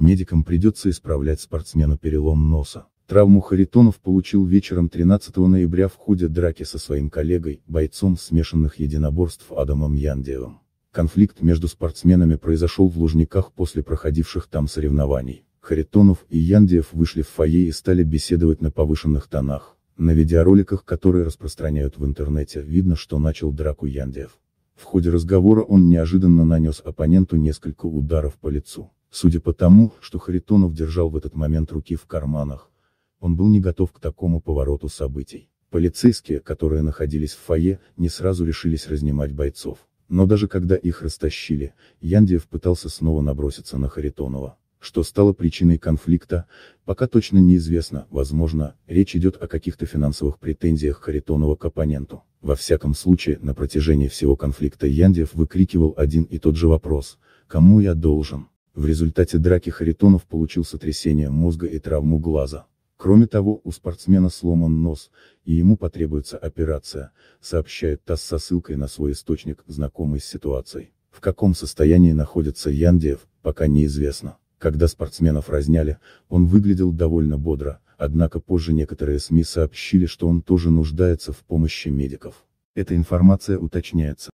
Медикам придется исправлять спортсмену перелом носа. Травму Харитонов получил вечером 13 ноября в ходе драки со своим коллегой, бойцом смешанных единоборств Адамом Яндеевым. Конфликт между спортсменами произошел в Лужниках после проходивших там соревнований. Харитонов и Яндеев вышли в фойе и стали беседовать на повышенных тонах. На видеороликах, которые распространяют в интернете, видно, что начал драку Яндеев. В ходе разговора он неожиданно нанес оппоненту несколько ударов по лицу. Судя по тому, что Харитонов держал в этот момент руки в карманах, он был не готов к такому повороту событий. Полицейские, которые находились в фойе, не сразу решились разнимать бойцов. Но даже когда их растащили, Яндиев пытался снова наброситься на Харитонова. Что стало причиной конфликта, пока точно неизвестно, возможно, речь идет о каких-то финансовых претензиях Харитонова к оппоненту. Во всяком случае, на протяжении всего конфликта Яндиев выкрикивал один и тот же вопрос, кому я должен? В результате драки Харитонов получил сотрясение мозга и травму глаза. Кроме того, у спортсмена сломан нос, и ему потребуется операция, сообщает ТАСС со ссылкой на свой источник, знакомый с ситуацией. В каком состоянии находится Яндеев, пока неизвестно. Когда спортсменов разняли, он выглядел довольно бодро, однако позже некоторые СМИ сообщили, что он тоже нуждается в помощи медиков. Эта информация уточняется.